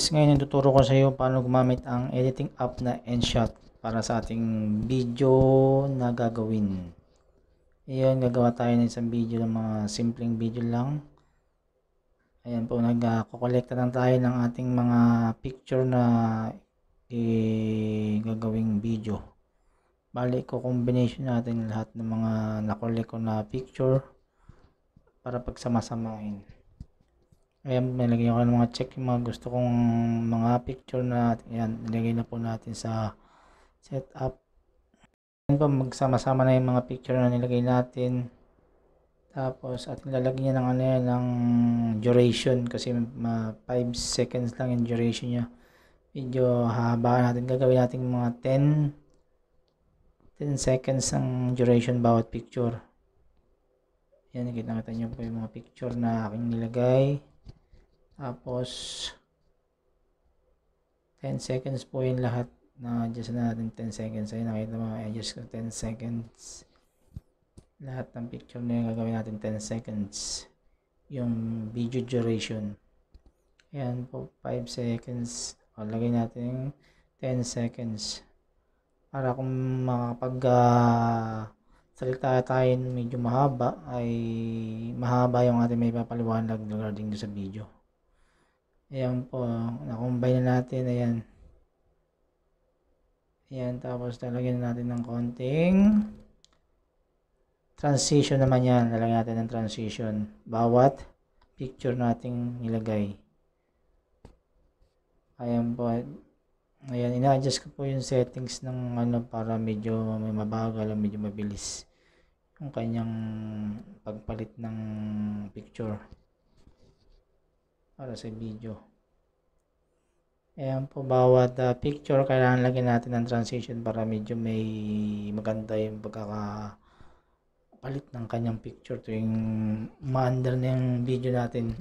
guys, ngayon tuturo ko sa iyo paano gumamit ang editing app na EndShot para sa ating video na gagawin. Iyon, gagawa tayo ng isang video ng mga simpleng video lang. Ayan po, nagkukolekta lang tayo ng ating mga picture na e, gagawing video. Bali, ko combination natin lahat ng mga nakolek ko na picture para pagsamasamain. Ayan, nilagay ko ng mga check yung mga gusto kong mga picture na ayan, nilagay na po natin sa setup. Ayan po, magsama-sama na yung mga picture na nilagay natin. Tapos, at lalagyan ng ano yan, ng duration kasi 5 seconds lang yung duration niya. Video haba natin. Gagawin natin mga 10 10 seconds ang duration bawat picture. Yan, nakita-kita nyo po yung mga picture na aking nilagay. Tapos, 10 seconds po yung lahat na-adjust na natin 10 seconds. Ayun, nakita mo, adjust ko 10 seconds. Lahat ng picture na yung gagawin natin 10 seconds. Yung video duration. Ayan po, 5 seconds. O, lagay natin 10 seconds. Para kung makapag uh, salita tayo medyo mahaba, ay mahaba yung ating may papaliwanag regarding sa video. Ayan po, nakombine na natin, ayan. Ayan, tapos lalagyan na natin ng konting transition naman yan. Lalagyan natin ng transition. Bawat picture nating nilagay. Ayan po. Ayan, ina-adjust ko po yung settings ng ano para medyo mabagal o medyo mabilis yung kanyang pagpalit ng picture para sa video. Ayan po, bawat uh, picture, kailangan lagyan natin ng transition para medyo may maganda yung pagkakapalit ng kanyang picture tuwing maandar na yung video natin.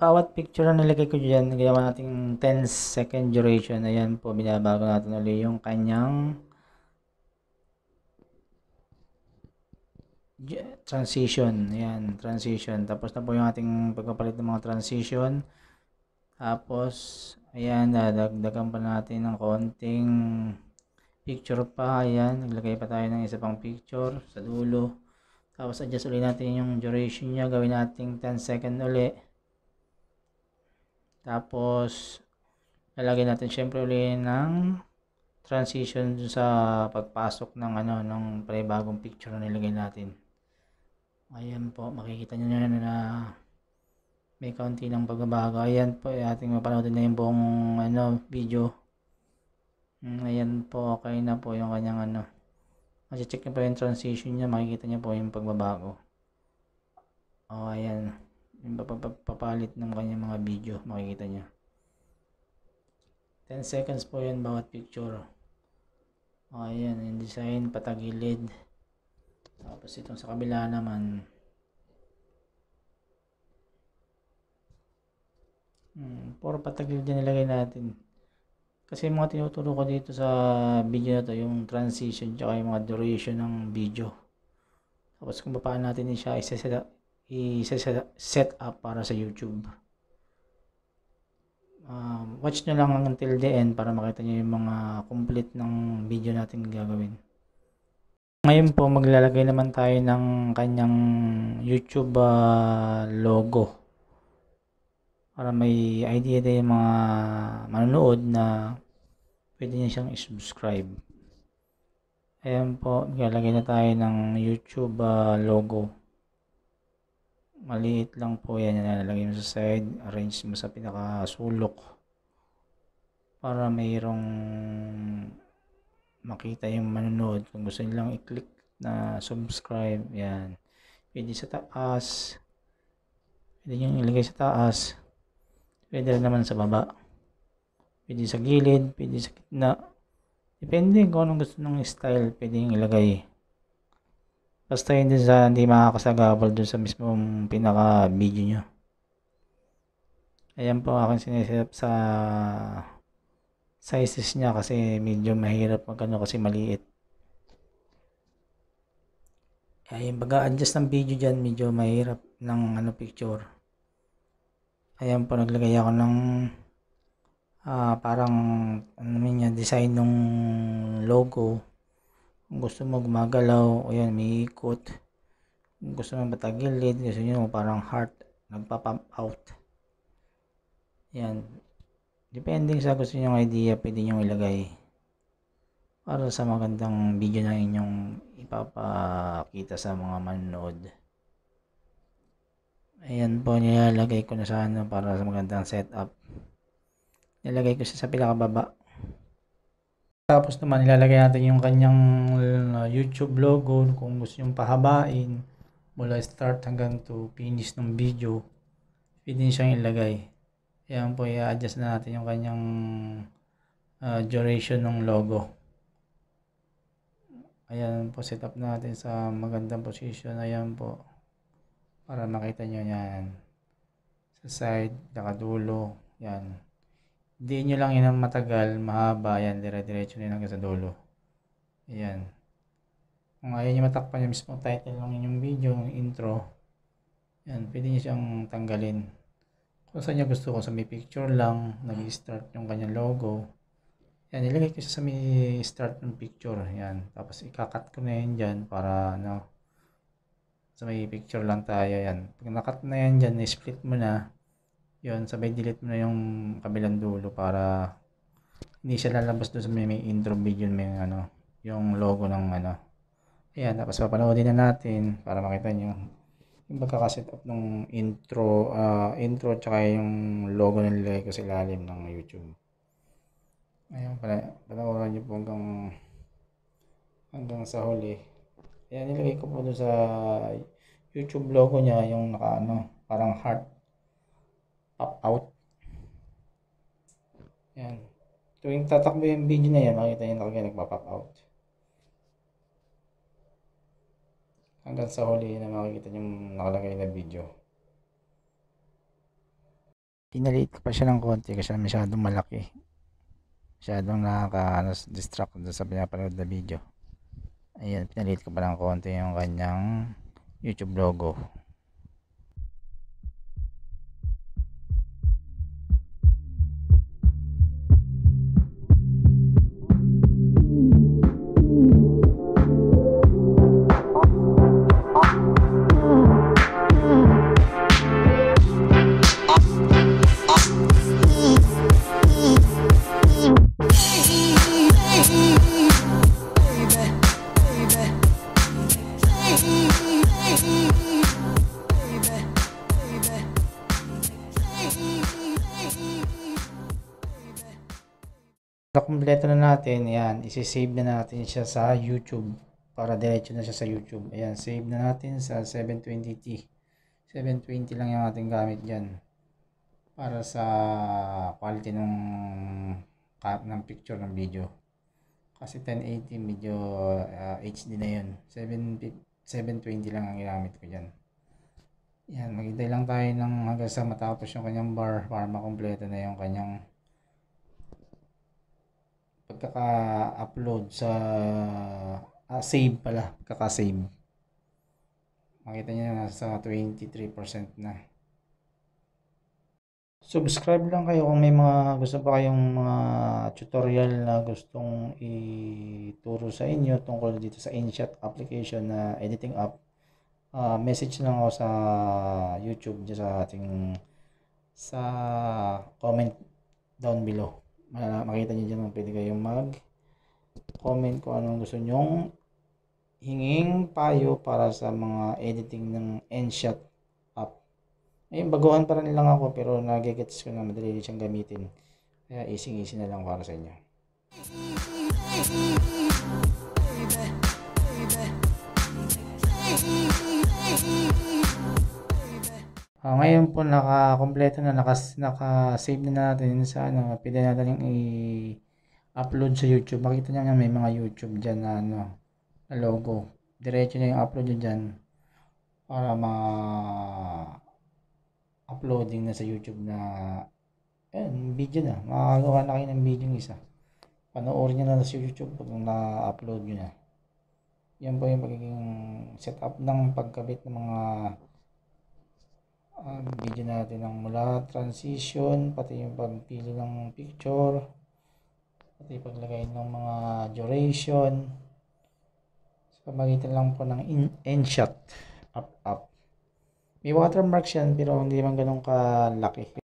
Bawat picture na nilagay ko dyan, ginawa natin 10 second duration. Ayan po, binabago natin ulit yung kanyang transition. Ayan, transition. Tapos na po yung ating pagkapalit ng mga transition. Tapos, ayan, dadagdagan pa natin ng konting picture pa. Ayan, naglagay pa tayo ng isa pang picture sa dulo. Tapos, adjust ulit natin yung duration niya. Gawin natin 10 second uli Tapos, lalagay natin syempre uli ng transition sa pagpasok ng ano ng panibagong picture na nilagay natin. Ayan po, makikita nyo na na may kaunti ng pagbabago. Ayan po, eh, ating mapanood na yung buong ano, video. Hmm, ayan po, okay na po yung kanyang ano. Masi-check nyo po yung transition niya, makikita nyo po yung pagbabago. O, oh, ayan. Yung papalit ng kanyang mga video, makikita nyo. 10 seconds po yun bawat picture. O, oh, ayan, yung design, patagilid. Tapos itong sa kabila naman. Hmm, puro patagil din nilagay natin. Kasi mga tinuturo ko dito sa video na to, yung transition tsaka yung mga duration ng video. Tapos kung paano natin siya i-set up para sa YouTube. Um, watch nyo lang until the end para makita nyo yung mga complete ng video natin gagawin. Ngayon po maglalagay naman tayo ng kanyang YouTube uh, logo. Para may idea din yung mga manonood na pwede niya siyang subscribe. Ayan po, maglalagay na tayo ng YouTube uh, logo. Maliit lang po yan. Nalagay mo sa side, arrange mo sa pinakasulok. Para mayroong makita yung manonood. Kung gusto nilang i-click na subscribe, yan. Pwede sa taas. Pwede nyo ilagay sa taas. Pwede rin naman sa baba. Pwede sa gilid, pwede sa gitna. Depende kung anong gusto nung style, pwede yung ilagay. Basta yun din sa hindi makakasagabal dun sa mismong pinaka video nyo. Ayan po aking up sa sizes niya kasi medyo mahirap magano kasi maliit. Ay, pag-adjust ng video dyan, medyo mahirap ng ano picture. Ayan po, naglagay ako ng uh, parang ano niya, design ng logo. Kung gusto mo gumagalaw, ayan, may ikot. Kung gusto mo matagilid, gusto nyo parang heart, nagpa-pump out. Ayan, Depending sa gusto nyong idea, pwede nyong ilagay para sa magandang video na inyong ipapakita sa mga manonood. Ayan po, nilalagay ko na sa ano para sa magandang setup. Nilagay ko siya sa pinakababa. Tapos naman, nilalagay natin yung kanyang uh, YouTube logo kung gusto nyong pahabain mula start hanggang to finish ng video. Pwede siyang ilagay yan po, i-adjust na natin yung kanyang uh, duration ng logo. Ayan po, set up natin sa magandang position. Ayan po. Para makita nyo yan. Sa side, nakadulo. Yan. Hindi nyo lang yan ang matagal, mahaba. Yan, dire-diretso nyo lang sa dulo. Ayan. Kung ayaw nyo matakpan yung mismo title ng inyong video, yung intro, yan, pwede nyo siyang tanggalin kung saan niya gusto ko sa may picture lang nag-start yung kanyang logo yan ilagay ko siya sa may start ng picture yan tapos ikakat ko na yan dyan para ano sa may picture lang tayo yan pag nakat na yan dyan na-split mo na yun sabay delete mo na yung kabilang dulo para hindi siya lalabas doon sa may, may intro video may ano yung logo ng ano ayan tapos papanoodin na natin para makita nyo yung pagkakaset up ng intro uh, intro tsaka yung logo na nilagay ko sa ilalim ng YouTube ayun pala panoorin niyo po hanggang hanggang sa huli ayan nilagay ko po sa YouTube logo niya yung naka ano parang heart pop out ayan tuwing tatakbo yung video na yan makikita niyo na kagaya nagpa-pop out hanggang sa huli na makikita nyo nakalagay na video pinaliit ko pa siya ng konti kasi masyadong malaki masyadong nakaka-distract ano, sa pinapanood na video ayun pinaliit ko pa ng konti yung kanyang youtube logo kumpleto na natin, ayan, isi-save na natin siya sa YouTube para diretso na siya sa YouTube. Ayan, save na natin sa 720T. 720 lang yung ating gamit diyan para sa quality ng ng picture ng video. Kasi 1080 medyo uh, ah, HD na 'yon. 7, 720 lang ang ginamit ko diyan. Yan, maghintay lang tayo ng hanggang sa matapos yung kanyang bar para makompleto na yung kanyang pagkaka-upload sa ah, save pala, pagkaka-save. Makita niyo nasa 23% na. Subscribe lang kayo kung may mga gusto pa kayong mga tutorial na gustong ituro sa inyo tungkol dito sa InShot application na editing app. Uh, message lang ako sa YouTube sa ating sa comment down below makita nyo dyan pwede kayong mag comment kung anong gusto nyong hinging payo para sa mga editing ng Enshot app. Ngayon, baguhan para nilang ako pero nagigets ko na madali siyang gamitin. Kaya easy-easy na lang para sa inyo. Oh, ngayon po naka-kompleto na, naka-save na natin sa ano, pwede natin yung i-upload sa YouTube. Makita niyo may mga YouTube diyan na ano, na logo. Diretso na yung upload niyo diyan para ma uploading na sa YouTube na ayun, video na. Makagawa na kayo ng video ng isa. Panoorin niyo na sa YouTube pag na-upload niyo na. Yan po yung pagiging setup ng pagkabit ng mga uh, um, video natin ng mula transition pati yung pagpili ng picture pati paglagay ng mga duration sa pamagitan lang po ng in, end shot up up may watermark yan pero hindi naman ganun kalaki